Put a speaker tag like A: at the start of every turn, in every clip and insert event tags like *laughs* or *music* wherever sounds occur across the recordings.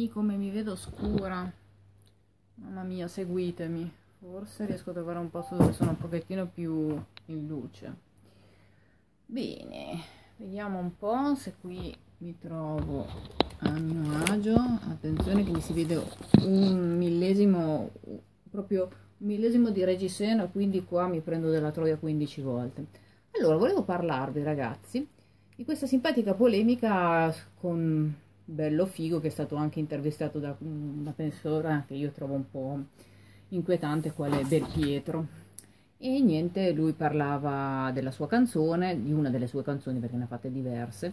A: di come mi vedo scura mamma mia seguitemi forse riesco a trovare un posto dove sono un pochettino più in luce bene vediamo un po' se qui mi trovo a mio agio attenzione che mi si vede un millesimo proprio un millesimo di reggiseno quindi qua mi prendo della troia 15 volte allora volevo parlarvi ragazzi di questa simpatica polemica con bello figo che è stato anche intervistato da una mm, persona che io trovo un po' inquietante, quale Bel Pietro E niente, lui parlava della sua canzone, di una delle sue canzoni perché ne ha fatte diverse,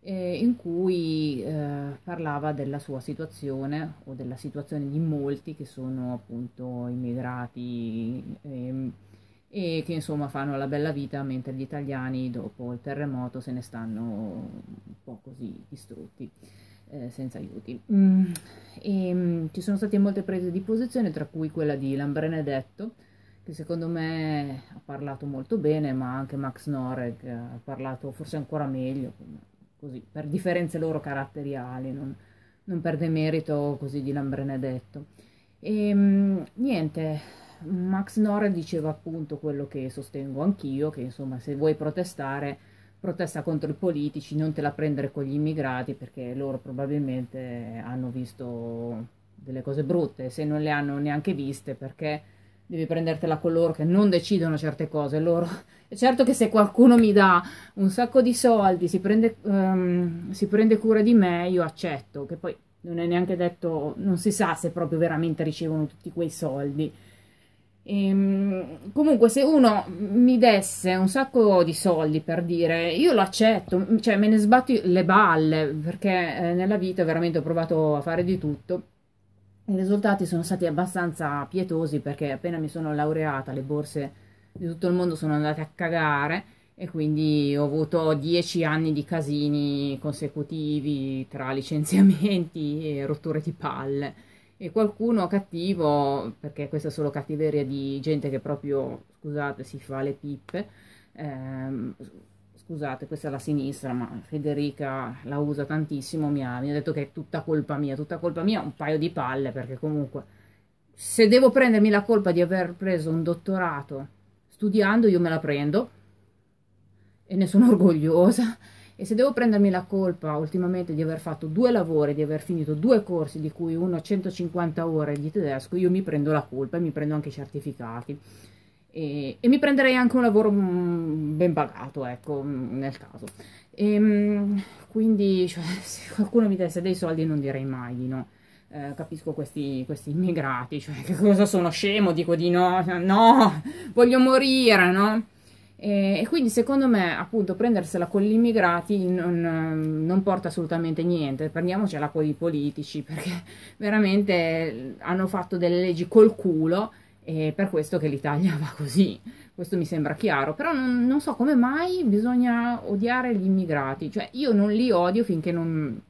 A: eh, in cui eh, parlava della sua situazione o della situazione di molti che sono appunto immigrati eh, e che insomma fanno la bella vita mentre gli italiani dopo il terremoto se ne stanno un po' così distrutti eh, senza aiuti. Mm, e, ehm, ci sono state molte prese di posizione, tra cui quella di Lambrenedetto, che secondo me ha parlato molto bene, ma anche Max Noreg ha parlato forse ancora meglio, così, per differenze loro caratteriali, non, non perde merito così di Lambrenedetto. E ehm, niente, Max Noreg diceva appunto quello che sostengo anch'io, che insomma se vuoi protestare protesta contro i politici, non te la prendere con gli immigrati perché loro probabilmente hanno visto delle cose brutte, se non le hanno neanche viste perché devi prendertela con loro che non decidono certe cose, loro *laughs* è certo che se qualcuno mi dà un sacco di soldi, si prende, um, si prende cura di me, io accetto, che poi non è neanche detto, non si sa se proprio veramente ricevono tutti quei soldi Ehm, comunque, se uno mi desse un sacco di soldi per dire io lo accetto, cioè me ne sbatto le balle perché eh, nella vita veramente ho provato a fare di tutto. I risultati sono stati abbastanza pietosi perché appena mi sono laureata le borse di tutto il mondo sono andate a cagare e quindi ho avuto dieci anni di casini consecutivi tra licenziamenti e rotture di palle e qualcuno cattivo, perché questa è solo cattiveria di gente che proprio, scusate, si fa le pippe, ehm, scusate, questa è la sinistra, ma Federica la usa tantissimo, mi ha, mi ha, detto che è tutta colpa mia, tutta colpa mia, un paio di palle, perché comunque se devo prendermi la colpa di aver preso un dottorato studiando, io me la prendo e ne sono *laughs* orgogliosa e se devo prendermi la colpa ultimamente di aver fatto due lavori, di aver finito due corsi, di cui uno 150 ore di tedesco, io mi prendo la colpa e mi prendo anche i certificati. E, e mi prenderei anche un lavoro mm, ben pagato, ecco, mm, nel caso. E, ehm, quindi, cioè, *laughs* se qualcuno mi desse dei soldi non direi mai di no. Eh, capisco questi, questi, immigrati, cioè che cosa sono scemo, dico di no, cioè, no, voglio morire, no? E, e, quindi secondo me appunto prendersela con gli immigrati non, non porta assolutamente niente, prendiamocela con i politici perché *laughs* veramente hanno fatto delle leggi col culo e per questo che l'Italia va così, questo mi sembra chiaro, però non, non, so come mai bisogna odiare gli immigrati, cioè io non li odio finché non,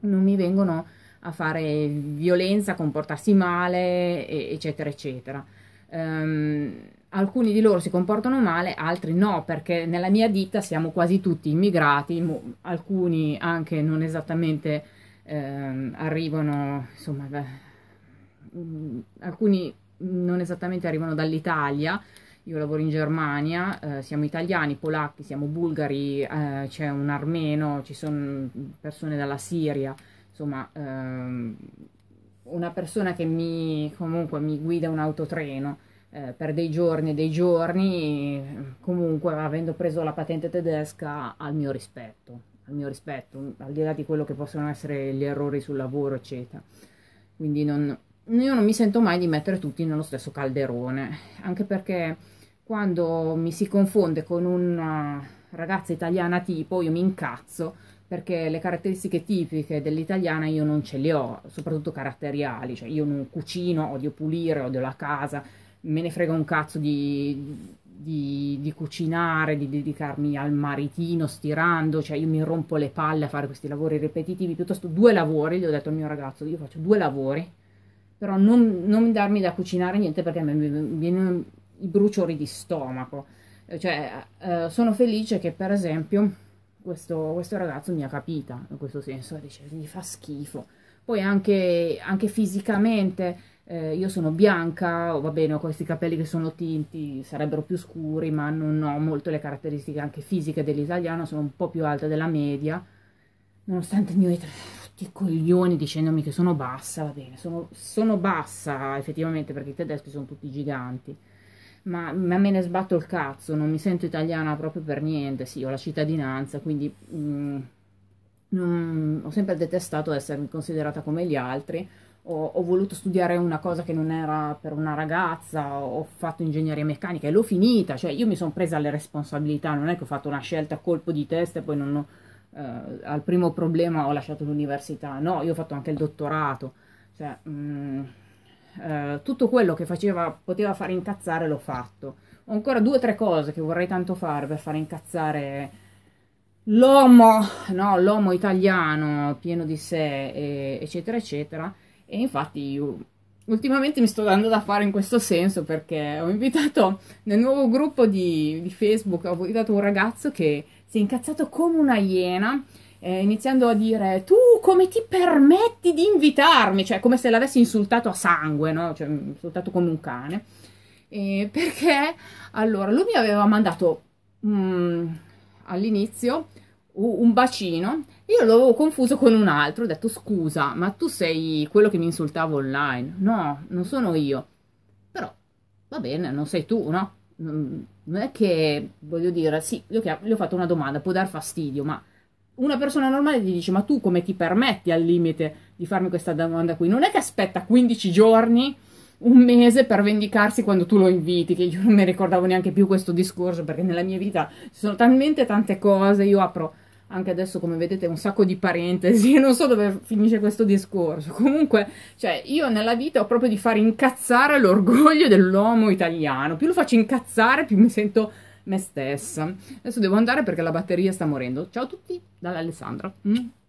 A: non mi vengono a fare violenza, comportarsi male, eccetera, eccetera. Um, alcuni di loro si comportano male, altri no, perché nella mia ditta siamo quasi tutti immigrati, alcuni anche non esattamente ehm, arrivano, insomma, beh, mm, alcuni non esattamente arrivano dall'Italia. Io lavoro in Germania, eh, siamo italiani, polacchi, siamo bulgari, eh, c'è un armeno, ci sono persone dalla Siria, insomma, ehm, una persona che mi, comunque mi guida un autotreno eh, per dei giorni e dei giorni, comunque avendo preso la patente tedesca al mio rispetto, al mio rispetto, al di là di quello che possono essere gli errori sul lavoro, eccetera. Quindi non, io non mi sento mai di mettere tutti nello stesso calderone, anche perché quando mi si confonde con una eh, ragazza italiana tipo, io mi incazzo perché le caratteristiche tipiche dell'italiana io non ce le ho, soprattutto caratteriali, cioè io non cucino, odio pulire, odio la casa, me ne frega un cazzo di, di, di, cucinare, di dedicarmi al maritino stirando, cioè io mi rompo le palle a fare questi lavori ripetitivi, piuttosto due lavori, gli ho detto al mio ragazzo, io faccio due lavori, però non, non darmi da cucinare niente perché mi viene i bruciori di stomaco. Cioè, eh, sono felice che per esempio questo, questo ragazzo mi ha capita in questo senso, dice mi fa schifo. Poi anche, anche fisicamente, eh, io sono bianca, oh, va bene, ho questi capelli che sono tinti, sarebbero più scuri, ma non ho molto le caratteristiche anche fisiche dell'italiano, sono un po' più alta della media, nonostante il mio tutti i coglioni dicendomi che sono bassa, va bene, sono, sono bassa effettivamente perché i tedeschi sono tutti giganti, ma, ma, me ne sbatto il cazzo, non mi sento italiana proprio per niente, sì, ho la cittadinanza, quindi mm, mm, ho sempre detestato essermi considerata come gli altri, ho, ho, voluto studiare una cosa che non era per una ragazza, ho fatto ingegneria meccanica e l'ho finita, cioè io mi sono presa le responsabilità, non è che ho fatto una scelta a colpo di testa e poi non ho, eh, al primo problema ho lasciato l'università, no, io ho fatto anche il dottorato, cioè... Mm, eh, tutto quello che faceva, poteva fare incazzare l'ho fatto. Ho ancora due o tre cose che vorrei tanto fare per far incazzare l'uomo, no, l'uomo italiano pieno di sé, e, eccetera, eccetera. E infatti io ultimamente mi sto dando da fare in questo senso perché ho invitato nel nuovo gruppo di, di Facebook, ho invitato un ragazzo che si è incazzato come una iena eh, iniziando a dire tu come ti permetti di invitarmi, cioè come se l'avessi insultato a sangue, no? cioè mm, insultato come un cane, eh, *laughs* perché allora lui mi aveva mandato mm, all'inizio un bacino, io l'avevo confuso con un altro, ho detto scusa, ma tu sei quello che mi insultava online, no, non sono io, però va bene, non sei tu, no? Mm, non è che voglio dire, sì, gli ho, gli ho fatto una domanda, può dar fastidio, ma una persona normale gli dice ma tu come ti permetti al limite di farmi questa domanda qui? Non è che aspetta 15 giorni, un mese per vendicarsi quando tu lo inviti, che io non mi ricordavo neanche più questo discorso perché nella mia vita ci sono talmente tante cose, io apro anche adesso come vedete un sacco di parentesi, non so dove finisce questo discorso. Comunque, cioè, io nella vita ho proprio di far incazzare l'orgoglio dell'uomo italiano. Più lo faccio incazzare, più mi sento me stessa. Adesso devo andare perché la batteria sta morendo. Ciao a tutti dall'Alessandra. Mm.